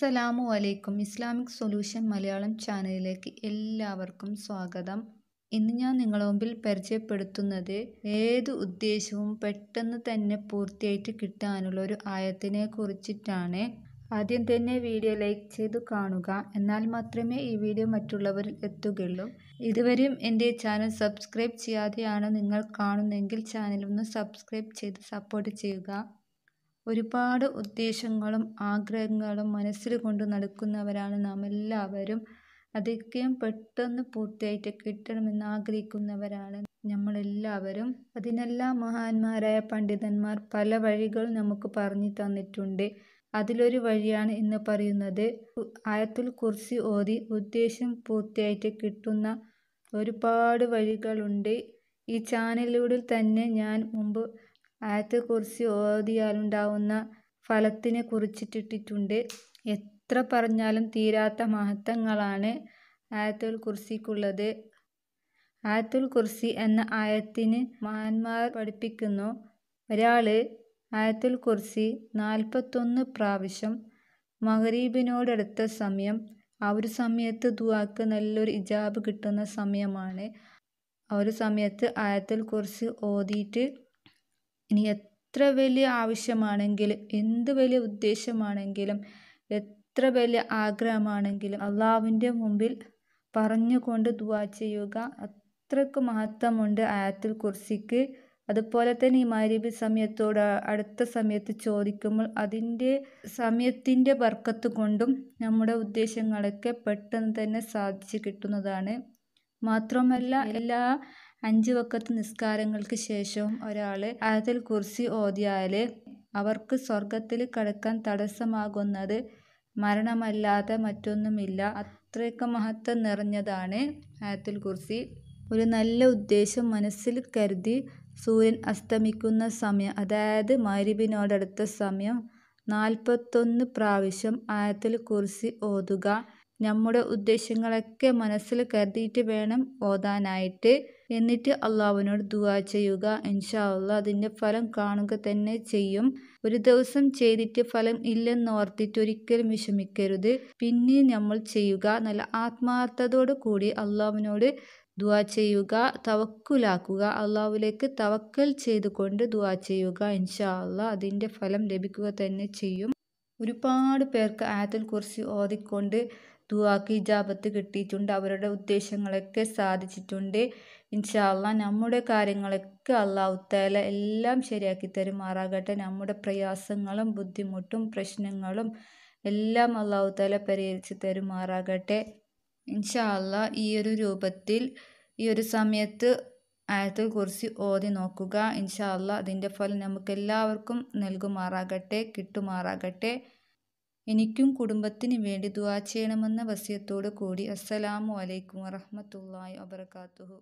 അസ്സലാമു അലൈക്കും Islamic solution Malayalam ചാനലിലേക്ക് എല്ലാവർക്കും സ്വാഗതം ഇന്ന് ഞാൻ നിങ്ങളുടെ മുമ്പിൽ പരിചയപ്പെടുത്തുന്നത് ഏത് ഉദ്ദേശവും പെട്ടെന്ന് തന്നെ പൂർത്തിയായിട്ട് കിട്ടാനുള്ള ഒരു ആയത്തിനെ കുറിച്ചിട്ടാണ് ആദ്യം തന്നെ വീഡിയോ ലൈക്ക് ചെയ്ത് കാണുക എന്നാൽ മാത്രമേ ഈ വീഡിയോ മറ്റുള്ളവരിൽ എത്തുകയുള്ളൂ ഇതുവരെയും എൻ്റെ ചാനൽ സബ്സ്ക്രൈബ് ചെയ്യാതെയാണ് നിങ്ങൾ കാണുന്നതെങ്കിൽ ചാനൽ ഒന്ന് സബ്സ്ക്രൈബ് ചെയ്ത് സപ്പോർട്ട് ചെയ്യുക ഒരുപാട് ഉദ്ദേശങ്ങളും ആഗ്രഹങ്ങളും മനസ്സിൽ കൊണ്ട് നടക്കുന്നവരാണ് എല്ലാവരും അതൊക്കെയും പെട്ടെന്ന് പൂർത്തിയായിട്ട് കിട്ടണമെന്ന് ആഗ്രഹിക്കുന്നവരാണ് നമ്മളെല്ലാവരും അതിനെല്ലാം മഹാന്മാരായ പണ്ഡിതന്മാർ പല വഴികൾ നമുക്ക് പറഞ്ഞു തന്നിട്ടുണ്ട് അതിലൊരു വഴിയാണ് എന്ന് പറയുന്നത് ആയത്തുൽ കുർസി ഓതി ഉദ്ദേശം പൂർത്തിയായിട്ട് കിട്ടുന്ന ഒരുപാട് വഴികളുണ്ട് ഈ ചാനലിലൂടെ തന്നെ ഞാൻ മുമ്പ് ആയത്തെക്കുറിച്ച് ഓതിയാലുണ്ടാവുന്ന ഫലത്തിനെ കുറിച്ചിട്ടിട്ടുണ്ട് എത്ര പറഞ്ഞാലും തീരാത്ത മഹത്വങ്ങളാണ് ആയത്തുൽ കുർസിക്കുള്ളത് ആയത്തുൽ കുർസി എന്ന ആയത്തിന് മഹാന്മാർ പഠിപ്പിക്കുന്നു ഒരാൾ ആയത്തുൽ കുർസി നാൽപ്പത്തൊന്ന് പ്രാവശ്യം മഹരീബിനോടടുത്ത സമയം ആ ഒരു സമയത്ത് ദുവാക്ക് നല്ലൊരു ഇജാബ് കിട്ടുന്ന സമയമാണ് ആ ഒരു സമയത്ത് ആയത്തുൽ കുർസി ഓതിയിട്ട് ഇനി എത്ര വലിയ ആവശ്യമാണെങ്കിലും എന്ത് വലിയ ഉദ്ദേശമാണെങ്കിലും എത്ര വലിയ ആഗ്രഹമാണെങ്കിലും അള്ളാവിൻ്റെ മുമ്പിൽ പറഞ്ഞുകൊണ്ട് ദുആ ചെയ്യുക അത്രക്ക് മഹത്വമുണ്ട് ആയത്തിൽ കുർസിക്ക് അതുപോലെ തന്നെ ഈ മഗ്‌രിബ് സമയത്തോട് അടുത്ത സമയത്ത് ചോദിക്കുമ്പോൾ അതിൻ്റെ സമയത്തിൻ്റെ ബർക്കത്ത് കൊണ്ടും നമ്മുടെ ഉദ്ദേശങ്ങളൊക്കെ പെട്ടെന്ന് തന്നെ സാധിച്ചു കിട്ടുന്നതാണ് മാത്രമല്ല എല്ലാ അഞ്ച് വക്കത്ത് നിസ്കാരങ്ങൾക്ക് ശേഷവും ഒരാൾ ആയത്തുൽ കുർസി ഓതിയാൽ അവർക്ക് സ്വർഗ്ഗത്തിൽ കടക്കാൻ തടസ്സമാകുന്നത് മരണമല്ലാതെ മറ്റൊന്നുമില്ല അത്രയൊക്കെ മഹത്വം നിറഞ്ഞതാണ് ആയത്തുൽ കുർസി ഒരു നല്ല ഉദ്ദേശം മനസ്സിൽ കരുതി സൂര്യൻ അസ്തമിക്കുന്ന സമയം അതായത് മഗ്രിബിനോടടുത്ത സമയം നാൽപ്പത്തൊന്ന് പ്രാവശ്യം ആയത്തുൽ കുർസി ഓതുക നമ്മുടെ ഉദ്ദേശങ്ങളൊക്കെ മനസ്സിൽ കരുതിയിട്ട് വേണം ഓതാനായിട്ട് എന്നിട്ട് അള്ളാഹുവിനോട് ദുവാ ചെയ്യുക ഇൻഷാ അതിൻ്റെ ഫലം കാണുക തന്നെ ചെയ്യും ഒരു ദിവസം ചെയ്തിട്ട് ഫലം ഓർത്തിട്ട് ഒരിക്കലും വിഷമിക്കരുത് പിന്നെ നമ്മൾ ചെയ്യുക നല്ല ആത്മാർത്ഥതയോട് കൂടി അള്ളാഹുവിനോട് ദുവാ ചെയ്യുക തവക്കുലാക്കുക അള്ളാഹുലേക്ക് തവക്കൽ ചെയ്തുകൊണ്ട് ദുവാ ചെയ്യുക ഇൻഷാ അതിൻ്റെ ഫലം ലഭിക്കുക തന്നെ ചെയ്യും ഒരുപാട് പേർക്ക് ആയത്തിൽ കുറിച്ച് ഓതിക്കൊണ്ട് ദുവാക്കി ഇജാബത്ത് കിട്ടിയിട്ടുണ്ട് അവരുടെ ഉദ്ദേശങ്ങളൊക്കെ സാധിച്ചിട്ടുണ്ട് ഇൻഷാല്ല നമ്മുടെ കാര്യങ്ങളൊക്കെ അള്ളാഹുത്താല എല്ലാം ശരിയാക്കി തരുമാറാകട്ടെ നമ്മുടെ പ്രയാസങ്ങളും ബുദ്ധിമുട്ടും പ്രശ്നങ്ങളും എല്ലാം അള്ളാഹുത്താല പരിഹരിച്ച് തരുമാറാകട്ടെ ഇൻഷാല്ല ഈ ഒരു രൂപത്തിൽ ഈ ഒരു സമയത്ത് ആയത്തെ കുറിച്ച് ഓതി നോക്കുക ഇൻഷാല്ല അതിൻ്റെ ഫലം നമുക്കെല്ലാവർക്കും നൽകുമാറാകട്ടെ കിട്ടുമാറാകട്ടെ എനിക്കും കുടുംബത്തിന് വേണ്ടി ദുആ ചെയ്യണമെന്ന വസ്യത്തോടു കൂടി അസ്സലാമു അലൈക്കും വറഹ്മത്തുള്ളാഹി വബറകാതുഹു